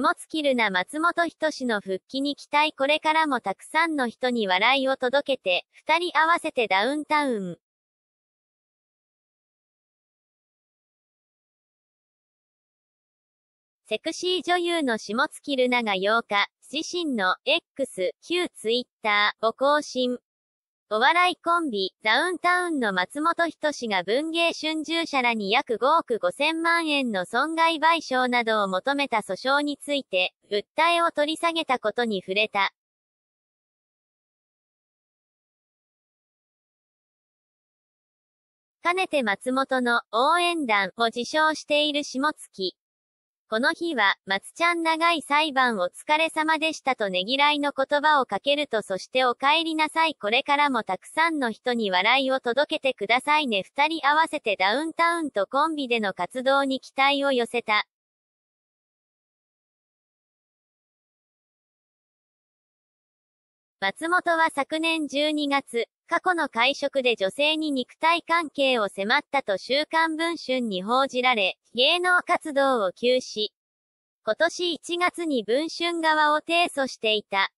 下月るな松本人志の復帰に期待これからもたくさんの人に笑いを届けて、二人合わせてダウンタウン。セクシー女優の下月るなが8日、自身の X、旧 Twitter を更新。お笑いコンビ、ダウンタウンの松本人志が文芸春秋社らに約5億5000万円の損害賠償などを求めた訴訟について、訴えを取り下げたことに触れた。かねて松本の応援団を自称している下月。この日は、松ちゃん長い裁判お疲れ様でしたとねぎらいの言葉をかけるとそしてお帰りなさいこれからもたくさんの人に笑いを届けてくださいね二人合わせてダウンタウンとコンビでの活動に期待を寄せた。松本は昨年12月、過去の会食で女性に肉体関係を迫ったと週刊文春に報じられ、芸能活動を休止。今年1月に文春側を提訴していた。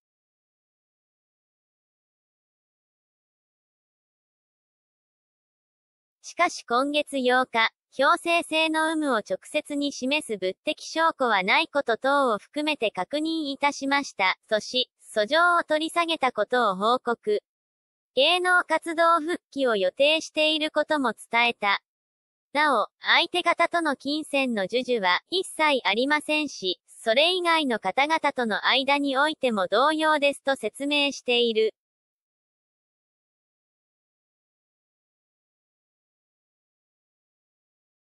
しかし今月8日、強制性の有無を直接に示す物的証拠はないこと等を含めて確認いたしました、とし、訴状を取り下げたことを報告。芸能活動復帰を予定していることも伝えた。なお、相手方との金銭の授受は一切ありませんし、それ以外の方々との間においても同様ですと説明している。